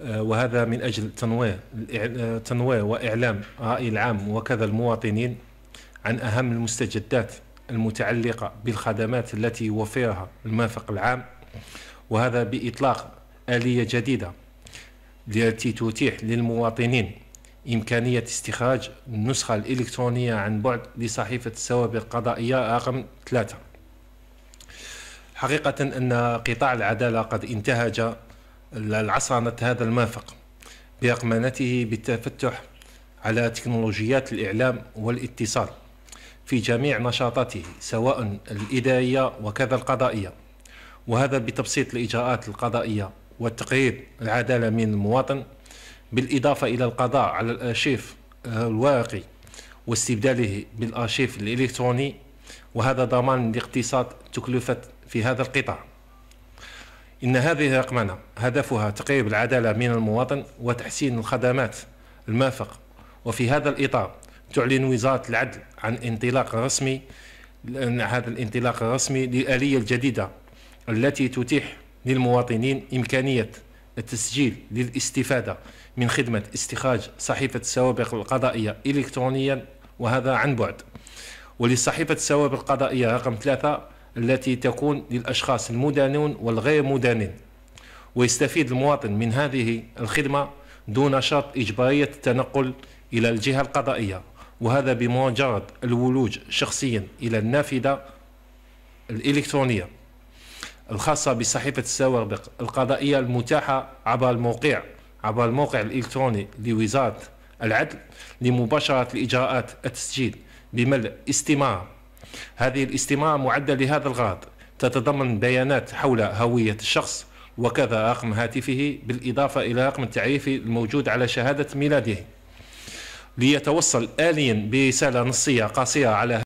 آه، وهذا من أجل تنويه آه، تنويه وإعلام الرأي العام وكذا المواطنين عن أهم المستجدات المتعلقة بالخدمات التي يوفرها المرفق العام وهذا بإطلاق آلية جديدة التي تتيح للمواطنين إمكانية استخراج النسخة الإلكترونية عن بعد لصحيفة السوابق القضائية رقم ثلاثة حقيقة أن قطاع العدالة قد انتهج العصرنة هذا المافق بأقمانته بالتفتح على تكنولوجيات الإعلام والاتصال في جميع نشاطاته سواء الإدارية وكذا القضائية وهذا بتبسيط الإجراءات القضائية والتقييد العدالة من المواطن بالإضافة إلى القضاء على الأرشيف الورقي واستبداله بالأرشيف الإلكتروني وهذا ضمان لاقتصاد تكلفة في هذا القطاع إن هذه الرقمنة هدفها تقريب العدالة من المواطن وتحسين الخدمات المافق وفي هذا الإطار تعلن وزارة العدل عن انطلاق رسمي هذا الانطلاق الرسمي للآلية الجديدة التي تتيح للمواطنين إمكانية التسجيل للاستفادة من خدمة استخراج صحيفة السوابق القضائية إلكترونيا وهذا عن بعد ولصحيفة السوابق القضائية رقم ثلاثة التي تكون للأشخاص المدانون والغير مدانين ويستفيد المواطن من هذه الخدمة دون شرط إجبارية التنقل إلى الجهة القضائية وهذا بمجرد الولوج شخصيا إلى النافذة الإلكترونية الخاصة بصحيفة السوابق القضائية المتاحة عبر الموقع عبر الموقع الإلكتروني لوزارة العدل لمباشرة الإجراءات التسجيل بملء استمارة هذه الاستماع معدة لهذا الغرض تتضمن بيانات حول هوية الشخص وكذا رقم هاتفه بالإضافة إلى رقم التعريف الموجود على شهادة ميلاده ليتوصل آليا برسالة نصية قصيرة على